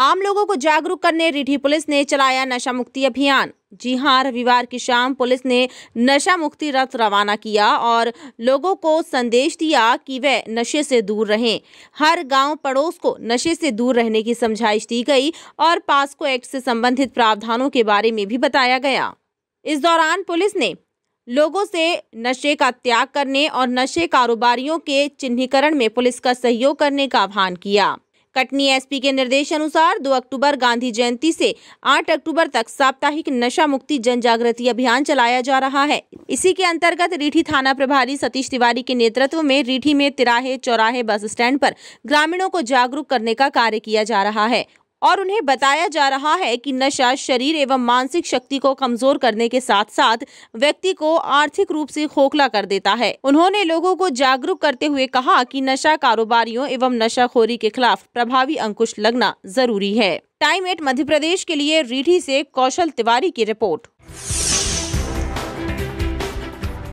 आम लोगों को जागरूक करने रीठी पुलिस ने चलाया नशा मुक्ति अभियान जी हाँ रविवार की शाम पुलिस ने नशा मुक्ति रथ रवाना किया और लोगों को संदेश दिया कि वे नशे से दूर रहें हर गांव पड़ोस को नशे से दूर रहने की समझाइश दी गई और पास्को एक्ट से संबंधित प्रावधानों के बारे में भी बताया गया इस दौरान पुलिस ने लोगों से नशे का त्याग करने और नशे कारोबारियों के चिन्हीकरण में पुलिस का सहयोग करने का आह्वान किया कटनी एसपी के निर्देश अनुसार 2 अक्टूबर गांधी जयंती से 8 अक्टूबर तक साप्ताहिक नशा मुक्ति जन जागृति अभियान चलाया जा रहा है इसी के अंतर्गत रीठी थाना प्रभारी सतीश तिवारी के नेतृत्व में रीठी में तिराहे चौराहे बस स्टैंड पर ग्रामीणों को जागरूक करने का कार्य किया जा रहा है और उन्हें बताया जा रहा है कि नशा शरीर एवं मानसिक शक्ति को कमजोर करने के साथ साथ व्यक्ति को आर्थिक रूप से खोखला कर देता है उन्होंने लोगों को जागरूक करते हुए कहा कि नशा कारोबारियों एवं नशाखोरी के खिलाफ प्रभावी अंकुश लगना जरूरी है टाइम एट मध्य प्रदेश के लिए रीढ़ी से कौशल तिवारी की रिपोर्ट